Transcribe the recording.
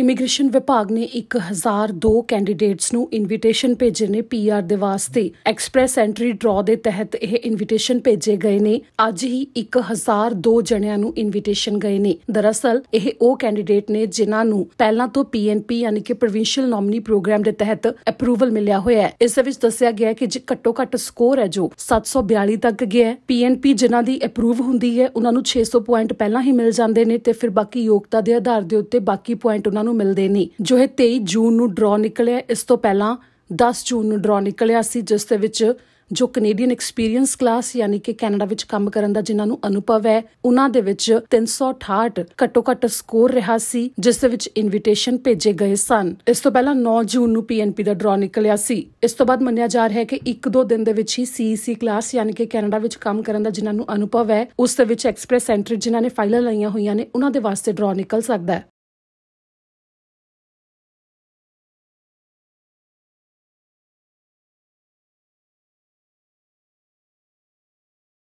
immigration ਵਿਭਾਗ ਨੇ 1002 candidates ਨੂੰ ਇਨਵੀਟੇਸ਼ਨ ਭੇਜੇ ਨੇ ਪੀਆਰ ਦੇ ਵਾਸਤੇ ਐਕਸਪ੍ਰੈਸ ਐਂਟਰੀ ਡਰਾਅ ਦੇ ਤਹਿਤ ਇਹ ਇਨਵੀਟੇਸ਼ਨ ਭੇਜੇ ਗਏ ਨੇ ਅੱਜ ਹੀ 1002 ਜਣਿਆਂ ਨੂੰ ਇਨਵੀਟੇਸ਼ਨ ਗਏ ਨੇ ਦਰਅਸਲ ਇਹ ਉਹ ਕੈਂਡੀਡੇਟ ਨੇ ਜਿਨ੍ਹਾਂ ਨੂੰ ਪਹਿਲਾਂ ਤੋਂ ਪੀਐਨਪੀ ਯਾਨੀ ਕਿ ਪ੍ਰੋਵਿੰਸ਼ੀਅਲ ਨੋਮਨੀ ਪ੍ਰੋਗਰਾਮ ਦੇ ਤਹਿਤ ਅਪਰੂਵਲ ਮਿਲਿਆ ਹੋਇਆ ਹੈ ਇਸ ਵਿੱਚ ਦੱਸਿਆ ਗਿਆ ਹੈ ਕਿ ਜੇ ਘੱਟੋ ਘੱਟ ਸਕੋਰ ਹੈ ਜੋ 742 ਤੱਕ ਗਿਆ ਹੈ ਪੀਐਨਪੀ ਜਿਨ੍ਹਾਂ ਦੀ ਅਪਰੂਵ ਹੁੰਦੀ ਹੈ ਉਹਨਾਂ ਨੂੰ 600 ਪੁਆਇੰਟ ਪਹਿਲਾਂ ਹੀ ਮਿਲ ਜਾਂਦੇ ਨੇ ਤੇ ਫਿਰ ਬਾਕੀ ਯੋਗਤਾ ਦੇ ਆਧਾਰ ਦੇ ਉੱਤੇ ਬਾਕੀ ਪੁਆਇੰਟ ਉਹਨਾਂ ਉਹਨਾਂ ਨੂੰ ਮਿਲਦੇ ਨਹੀਂ ਜੋ ਇਹ 23 ਜੂਨ ਨੂੰ ਡਰਾ ਨਿਕਲਿਆ ਇਸ ਤੋਂ ਪਹਿਲਾਂ 10 ਜੂਨ ਨੂੰ ਡਰਾ ਨਿਕਲਿਆ ਸੀ ਜਿਸ ਦੇ ਵਿੱਚ ਜੋ ਕੈਨੇਡੀਅਨ ਐਕਸਪੀਰੀਅੰਸ ਕਲਾਸ ਯਾਨੀ ਕਿ ਕੈਨੇਡਾ ਵਿੱਚ ਕੰਮ ਕਰਨ ਦਾ ਜਿਨ੍ਹਾਂ ਨੂੰ ਅਨੁਭਵ ਹੈ ਉਹਨਾਂ ਦੇ ਵਿੱਚ 368 ਘੱਟੋ ਘੱਟ ਸਕੋਰ ਰਿਹਾ ਸੀ ਜਿਸ ਦੇ ਵਿੱਚ ਇਨਵੀਟੇਸ਼ਨ ਭੇਜੇ ਗਏ ਸਨ ਇਸ ਤੋਂ ਪਹਿਲਾਂ 9 ਜੂਨ ਨੂੰ ਪੀਐਨਪੀ ਦਾ ਡਰਾ ਨਿਕਲਿਆ ਸੀ ਇਸ ਤੋਂ ਬਾਅਦ ਮੰਨਿਆ ਜਾ ਰਿਹਾ ਹੈ ਕਿ 1-2 ਦਿਨ ਦੇ ਵਿੱਚ ਹੀ ਸੀਸੀ ਕਲਾਸ e ਯਾਨੀ ਕਿ ਕੈਨੇਡਾ ਵਿੱਚ ਕੰਮ ਕਰਨ ਦਾ ਜਿਨ੍ਹਾਂ ਨੂੰ ਅਨੁਭਵ ਹੈ ਉਸ ਦੇ ਵਿੱਚ ਐਕਸਪ੍ਰੈਸ ਐਂਟਰੀ ਜਿਨ੍ਹਾਂ ਨੇ ਫਾਈਲਾਂ ਲਈਆਂ ਹੋਈਆਂ ਨੇ ਉਹਨਾਂ ਦੇ ਵਾਸਤੇ ਡਰਾ ਨਿਕਲ ਸਕਦਾ ਹੈ